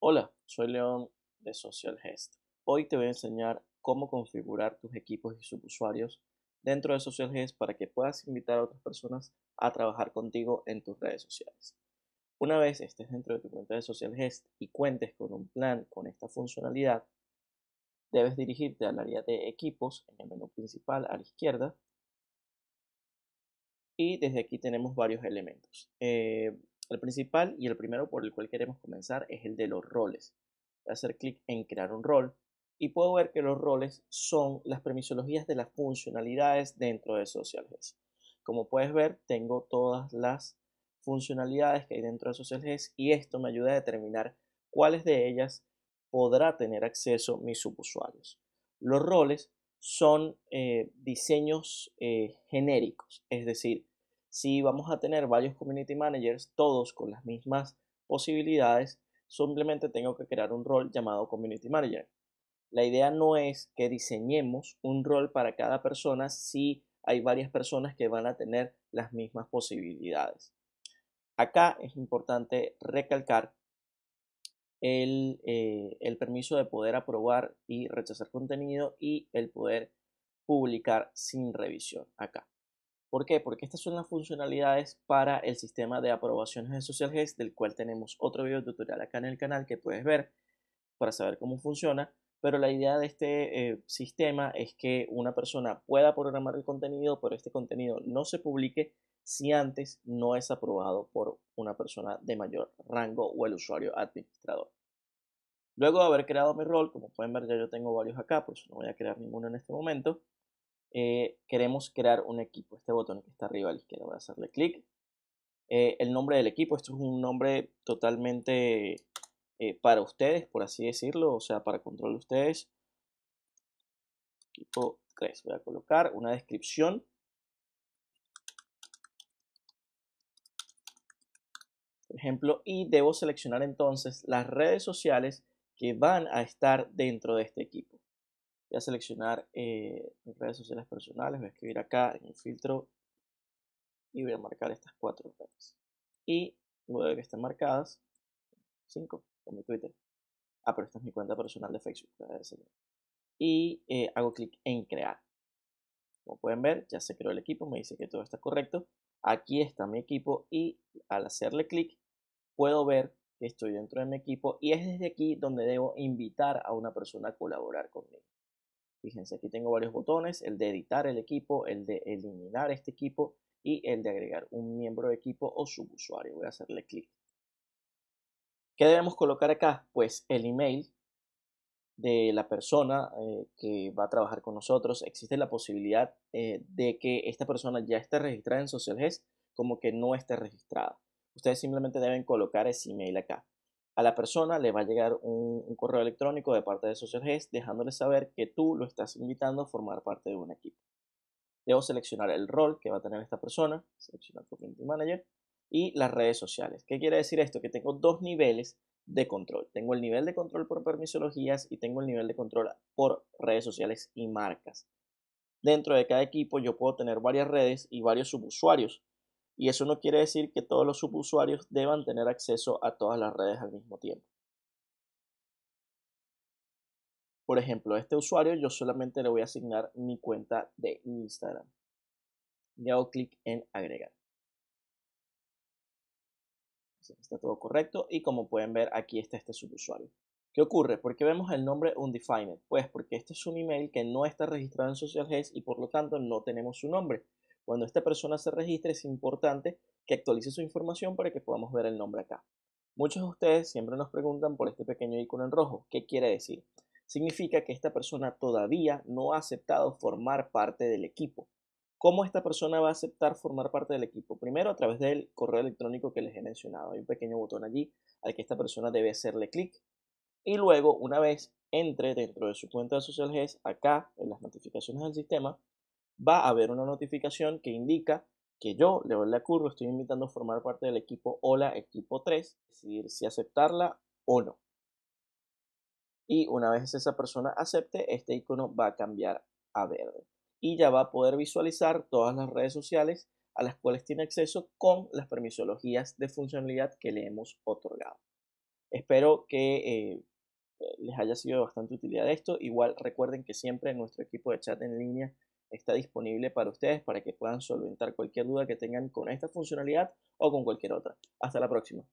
Hola, soy León de Social Hoy te voy a enseñar cómo configurar tus equipos y subusuarios dentro de Social para que puedas invitar a otras personas a trabajar contigo en tus redes sociales. Una vez estés dentro de tu cuenta de Social y cuentes con un plan con esta funcionalidad, debes dirigirte al área de equipos en el menú principal a la izquierda y desde aquí tenemos varios elementos. Eh, el principal y el primero por el cual queremos comenzar es el de los roles. Voy a hacer clic en crear un rol y puedo ver que los roles son las premisologías de las funcionalidades dentro de SocialGES. Como puedes ver, tengo todas las funcionalidades que hay dentro de SocialGES y esto me ayuda a determinar cuáles de ellas podrá tener acceso mis subusuarios. Los roles son eh, diseños eh, genéricos, es decir, si vamos a tener varios community managers, todos con las mismas posibilidades, simplemente tengo que crear un rol llamado community manager. La idea no es que diseñemos un rol para cada persona si hay varias personas que van a tener las mismas posibilidades. Acá es importante recalcar el, eh, permiso de poder aprobar y rechazar contenido y el poder publicar sin revisión acá. ¿Por qué? Porque estas son las funcionalidades para el sistema de aprobaciones de SocialGest, del cual tenemos otro video tutorial acá en el canal que puedes ver para saber cómo funciona. Pero la idea de este eh, sistema es que una persona pueda programar el contenido, pero este contenido no se publique si antes no es aprobado por una persona de mayor rango o el usuario administrador. Luego de haber creado mi rol, como pueden ver ya yo tengo varios acá, por no voy a crear ninguno en este momento. Eh, queremos crear un equipo. Este botón que está arriba a la izquierda, voy a hacerle clic. Eh, el nombre del equipo, esto es un nombre totalmente eh, para ustedes, por así decirlo, o sea, para control de ustedes. Equipo 3, voy a colocar una descripción. Por ejemplo, y debo seleccionar entonces las redes sociales que van a estar dentro de este equipo voy a seleccionar eh, mis redes sociales personales, voy a escribir acá en el filtro y voy a marcar estas cuatro redes. Y luego de que estén marcadas, cinco, con mi Twitter. Ah, pero esta es mi cuenta personal de Facebook. Y eh, hago clic en crear. Como pueden ver, ya se creó el equipo, me dice que todo está correcto. Aquí está mi equipo y al hacerle clic puedo ver que estoy dentro de mi equipo y es desde aquí donde debo invitar a una persona a colaborar conmigo. Fíjense, aquí tengo varios botones, el de editar el equipo, el de eliminar este equipo y el de agregar un miembro de equipo o subusuario. Voy a hacerle clic. ¿Qué debemos colocar acá? Pues el email de la persona eh, que va a trabajar con nosotros. Existe la posibilidad eh, de que esta persona ya esté registrada en SocialGest, como que no esté registrada. Ustedes simplemente deben colocar ese email acá a la persona le va a llegar un, correo electrónico de parte de SocialGest dejándole saber que tú lo estás invitando a formar parte de un equipo. Debo seleccionar el rol que va a tener esta persona, seleccionar Community Manager, y las redes sociales. ¿Qué quiere decir esto? Que tengo dos niveles de control. Tengo el nivel de control por permisologías y tengo el nivel de control por redes sociales y marcas. Dentro de cada equipo yo puedo tener varias redes y varios subusuarios y eso no quiere decir que todos los subusuarios deban tener acceso a todas las redes al mismo tiempo. Por ejemplo, a este usuario yo solamente le voy a asignar mi cuenta de Instagram. Le hago clic en agregar. Está todo correcto y como pueden ver aquí está este subusuario. ¿Qué ocurre? ¿Por qué vemos el nombre undefined? Pues porque este es un email que no está registrado en SocialGest y por lo tanto no tenemos su nombre. Cuando esta persona se registre es importante que actualice su información para que podamos ver el nombre acá. Muchos de ustedes siempre nos preguntan por este pequeño icono en rojo. ¿Qué quiere decir? Significa que esta persona todavía no ha aceptado formar parte del equipo. ¿Cómo esta persona va a aceptar formar parte del equipo? Primero a través del correo electrónico que les he mencionado. Hay un pequeño botón allí al que esta persona debe hacerle clic. Y luego, una vez entre dentro de su cuenta de SocialGes, acá en las notificaciones del sistema, va a haber una notificación que indica que yo, la curva, estoy invitando a formar parte del equipo Hola Equipo 3, decidir si aceptarla o no. Y una vez esa persona acepte, este icono va a cambiar a verde. Y ya va a poder visualizar todas las redes sociales a las cuales tiene acceso con las permisologías de funcionalidad que le hemos otorgado. Espero que eh, les haya sido bastante utilidad esto. Igual recuerden que siempre en nuestro equipo de chat en línea está disponible para ustedes para que puedan solventar cualquier duda que tengan con esta funcionalidad o con cualquier otra. Hasta la próxima.